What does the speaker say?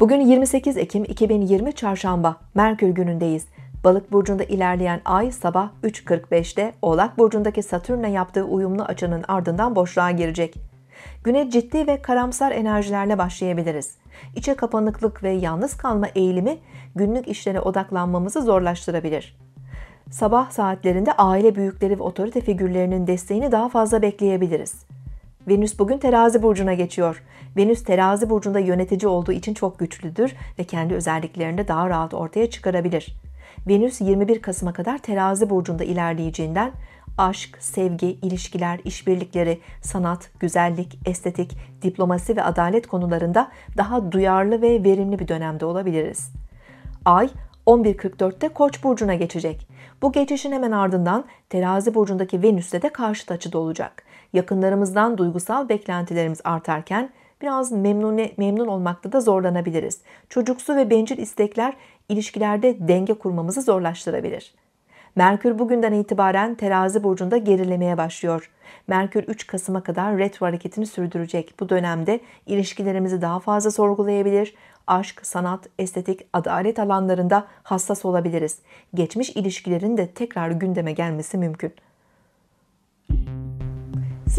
Bugün 28 Ekim 2020 Çarşamba, Merkür günündeyiz. Balık burcunda ilerleyen ay sabah 3.45'te Oğlak burcundaki Satürn'le yaptığı uyumlu açının ardından boşluğa girecek. Güne ciddi ve karamsar enerjilerle başlayabiliriz. İçe kapanıklık ve yalnız kalma eğilimi günlük işlere odaklanmamızı zorlaştırabilir. Sabah saatlerinde aile büyükleri ve otorite figürlerinin desteğini daha fazla bekleyebiliriz. Venüs bugün terazi burcuna geçiyor. Venüs terazi burcunda yönetici olduğu için çok güçlüdür ve kendi özelliklerini daha rahat ortaya çıkarabilir. Venüs 21 Kasım'a kadar terazi burcunda ilerleyeceğinden aşk, sevgi, ilişkiler, işbirlikleri, sanat, güzellik, estetik, diplomasi ve adalet konularında daha duyarlı ve verimli bir dönemde olabiliriz. Ay 11.44'te Koç burcuna geçecek. Bu geçişin hemen ardından Terazi burcundaki Venüs'te de karşıt açıda olacak. Yakınlarımızdan duygusal beklentilerimiz artarken biraz memnune, memnun olmakta da zorlanabiliriz. Çocuksu ve bencil istekler ilişkilerde denge kurmamızı zorlaştırabilir. Merkür bugünden itibaren terazi burcunda gerilemeye başlıyor. Merkür 3 Kasım'a kadar retro hareketini sürdürecek. Bu dönemde ilişkilerimizi daha fazla sorgulayabilir, aşk, sanat, estetik, adalet alanlarında hassas olabiliriz. Geçmiş ilişkilerin de tekrar gündeme gelmesi mümkün.